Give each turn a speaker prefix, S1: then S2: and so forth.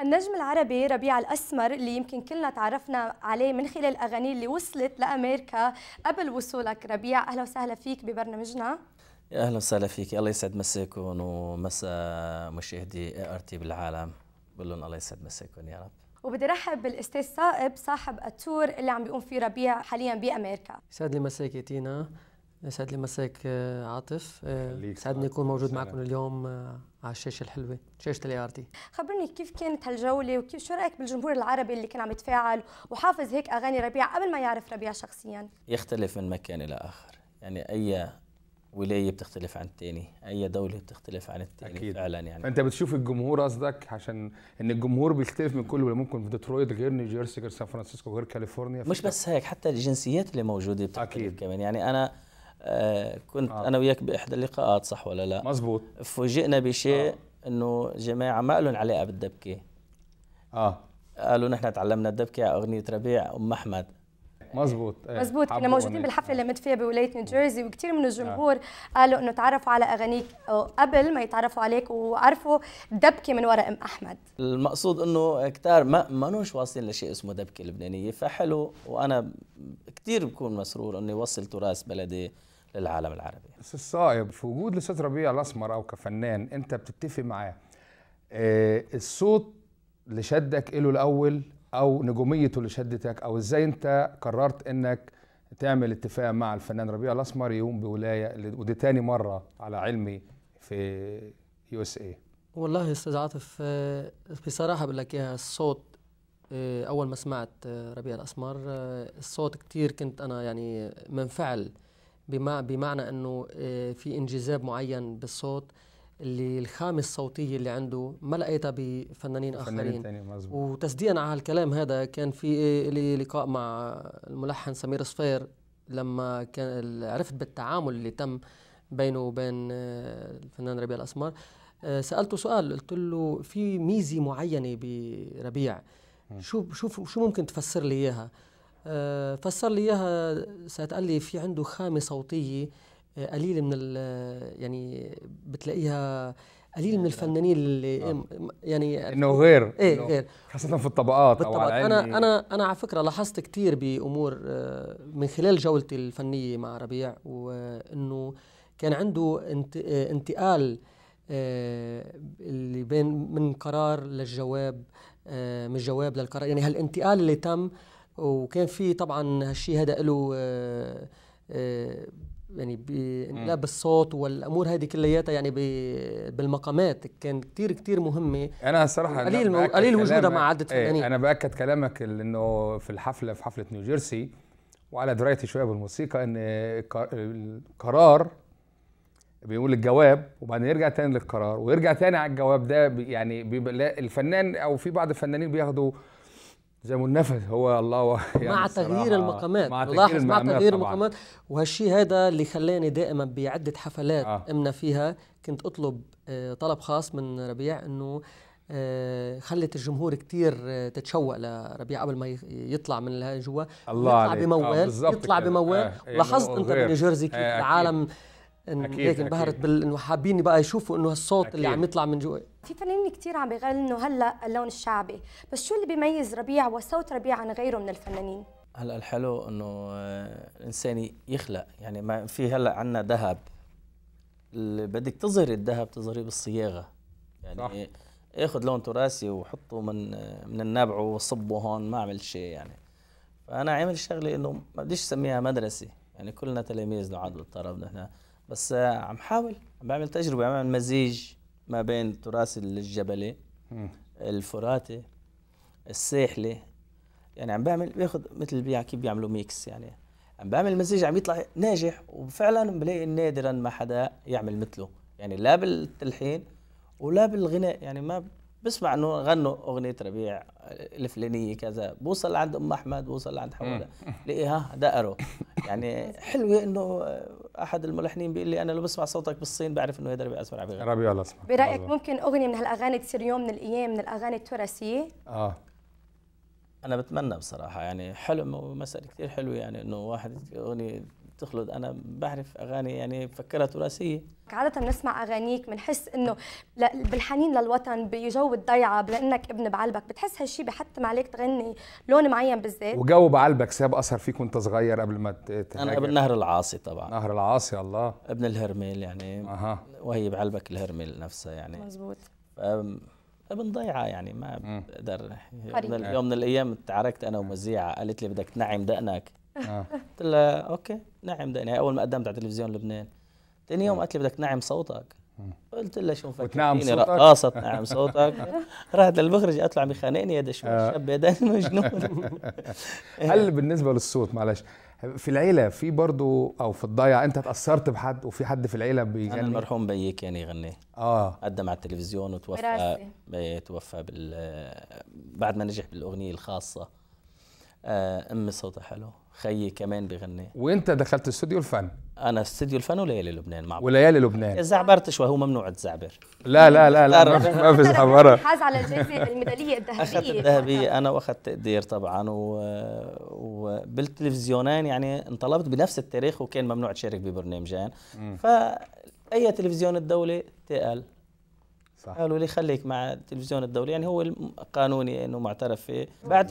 S1: النجم العربي ربيع الأسمر اللي يمكن كلنا تعرفنا عليه من خلال أغاني اللي وصلت لأمريكا قبل وصولك ربيع أهلا وسهلا فيك ببرنامجنا
S2: يا أهلا وسهلا فيك الله يسعد مساكم ومسا مشاهدي ار تي بالعالم بقول لهم الله يسعد مساكم يا رب
S1: وبدي رحب بالاستاذ صائب صاحب التور اللي عم بيقوم فيه ربيع حاليا بامريكا
S3: يسعد لي مساك يا تينا يسعد لي مساك آه، عاطف آه، سعدني اكون موجود معكم اليوم آه، على الشاشه الحلوه شاشه الاي ار تي
S1: خبرني كيف كانت هالجوله وكيف شو رايك بالجمهور العربي اللي كان عم يتفاعل وحافظ هيك اغاني ربيع قبل ما يعرف ربيع شخصيا
S2: يختلف من مكان الى اخر يعني اي ولايه بتختلف عن الثاني اي دوله بتختلف عن الثاني فعلا يعني فانت
S4: بتشوف الجمهور قصدك عشان ان الجمهور بيختلف من كل ولا ممكن في ديترويت غير نيوجيرسي غير سان فرانسيسكو غير كاليفورنيا
S2: مش بس هيك حتى الجنسيات اللي موجوده بتختلف أكيد. كمان يعني انا آه، كنت آه. انا وياك باحدى اللقاءات صح ولا لا مزبوط فوجئنا بشيء آه. انه جماعه ما لهم علاقه بالدبكه اه قالوا نحن تعلمنا الدبكه على اغنيه ربيع ام احمد مزبوط ايه مزبوط كنا موجودين
S1: بالحفله اللي مت فيها بولايه نيوجيرسي وكثير من آه. الجمهور اه. قالوا انه تعرفوا على اغانيك قبل ما يتعرفوا عليك وعرفوا دبكه من وراء ام احمد
S2: المقصود انه كتار ما مانوش واصلين لشيء اسمه دبكه لبنانيه فحلو وانا كثير بكون مسرور اني وصل تراث بلدي للعالم العربي استاذ صائب في وجود
S4: الاستاذ ربيع الاسمر او كفنان انت بتتفق معاه آه الصوت اللي شدك له الاول او نجوميته اللي شدتك او ازاي انت قررت انك تعمل اتفاق مع الفنان ربيع الاسمر يقوم بولايه ودي تاني مره على علمي في يو اس اي
S3: والله يا استاذ عاطف آه، بصراحه بقول لك اياها الصوت آه، اول ما سمعت آه، ربيع الاسمر الصوت كتير كنت انا يعني منفعل بمعنى انه في انجذاب معين بالصوت اللي الخامة الصوتية اللي عنده ما لقيتها بفنانين آخرين وتصديقا على هالكلام هذا كان في لي لقاء مع الملحن سمير صفير لما كان عرفت بالتعامل اللي تم بينه وبين آه، الفنان ربيع الأسمار آه، سألته سؤال قلت له في ميزة معينة بربيع شو شو شو ممكن تفسر لي إياها آه، فسر لي إياها قال لي في عنده خامة صوتية قليل من يعني بتلاقيها قليل من يعني الفنانين اللي آه. يعني انه غير ايه إنه غير
S4: خاصه في الطبقات بالطبع. او على انا انا
S3: انا على فكره لاحظت كثير بامور آه، من خلال جولتي الفنيه مع ربيع وانه كان عنده آه، انتقال اللي بين من قرار للجواب من الجواب للقرار يعني هالانتقال اللي تم وكان في طبعا هالشيء هذا له يعني, يعني لا بالصوت والامور هذه كلياتها يعني بالمقامات كان كثير كثير مهمه انا الصراحه قليل قليل وجودها مع عده إيه، فنانين ايه انا
S4: باكد كلامك انه في الحفله في حفله نيوجيرسي وعلى درايتي شويه بالموسيقى ان القرار بيقول الجواب وبعدين يرجع تاني للقرار ويرجع تاني على الجواب ده يعني بيبقى الفنان او في بعض الفنانين بياخدوا زي منفذ هو الله يعني مع تغيير المقامات مع تغيير مع تغيير المقامات وهالشيء هذا اللي خلاني دائما بعده حفلات آه. امنا
S3: فيها كنت اطلب آه، طلب خاص من ربيع انه آه، خلت الجمهور كتير آه، تتشوق لربيع قبل ما يطلع من جوا الله يطلع بموال يطلع بموال لاحظت انت بنيو جيرزي كيف العالم آه هيك انبهرت بال انه حابين بقى يشوفوا انه هالصوت أكيد. اللي عم يطلع من جوا
S1: في فنانين كثير عم بيغنوا هلا اللون الشعبي بس شو اللي بيميز ربيع وصوت ربيع عن غيره من الفنانين
S2: هلا الحلو انه آه، الانسان يخلق يعني ما في هلا عندنا ذهب اللي بدك تظهري الذهب تظهريه بالصياغه يعني صح. اخذ لون تراثي وحطه من آه، من النبع وصبه هون ما عمل شيء يعني فانا عامل شغله انه ما بديش اسميها مدرسه يعني كلنا تلاميذ نعد بالطرب نحن بس آه، عم حاول عم بعمل تجربه عم بعمل مزيج ما بين التراث الجبلي الفراتي الساحلي يعني عم بعمل بياخذ مثل كيف بيعملوا ميكس يعني عم بعمل مزيج عم يطلع ناجح وفعلا بلاقي نادرا ما حدا يعمل مثله يعني لا بالتلحين ولا بالغناء يعني ما بسمع انه غنوا اغنيه ربيع آه، الفلانيه كذا بوصل عند ام احمد بوصل عند حموده لقيها دقروا يعني حلوه انه آه، احد الملحنين بيقول لي انا لو بسمع صوتك بالصين بعرف انه هذا ربيع الاسمر عبير ربيع الاسمر برايك أزمر.
S1: ممكن اغنيه من هالاغاني تصير يوم من الايام من الاغاني التراثيه؟
S2: اه انا بتمنى بصراحه يعني حلم ومسألة كثير حلوه يعني انه واحد اغنيه بتخلد انا بعرف اغاني يعني بفكرها تراثيه
S1: عادة نسمع أغانيك بنحس إنه بالحنين للوطن بجو الضيعة لأنك ابن بعلبك بتحس هالشي بحتم عليك تغني لون معين بالذات وجو
S4: بعلبك ساب أثر فيك وأنت
S2: صغير قبل ما تهاجر أنا ابن نهر العاصي طبعا نهر العاصي الله ابن الهرميل يعني أها. وهي بعلبك الهرميل نفسها يعني مزبوط ابن ضيعه يعني ما بقدر يوم من الايام تعاركت انا ومذيعه قالت لي بدك تنعم دقنك آه. قلت لها اوكي نعم دقني اول ما قدمت على تلفزيون لبنان ثاني يوم قالت لي بدك تنعم صوتك قلت لها شو مفكر وتنعم صوتك رقصت نعم صوتك رحت للمخرج قالت له عم يخانقني هذا شو الشاب آه. هذا مجنون
S4: هل بالنسبه للصوت معلش في العيله في برضه او في الضيعه انت اتاثرت بحد وفي حد في العيله بيغني انا المرحوم
S2: بيي يعني كان يغني اه قدم على التلفزيون وتوفى توفى بال بعد ما نجح بالاغنيه الخاصه آه، امي صوتها حلو خيي كمان بغني وانت دخلت استوديو الفن انا استوديو الفن وليالي لبنان مع وليالي لبنان زعبرت شوي هو ممنوع تزعبر لا لا لا لا ما في زعبره حاز على الجائزه الميداليه الذهبيه الذهبيه انا واخذت تقدير طبعا و... وبالتلفزيونين يعني انطلبت بنفس التاريخ وكان ممنوع تشارك ببرنامجين فاي تلفزيون الدوله تقل صح. قالوا لي خليك مع التلفزيون الدولي يعني هو قانوني انه معترف فيه بعد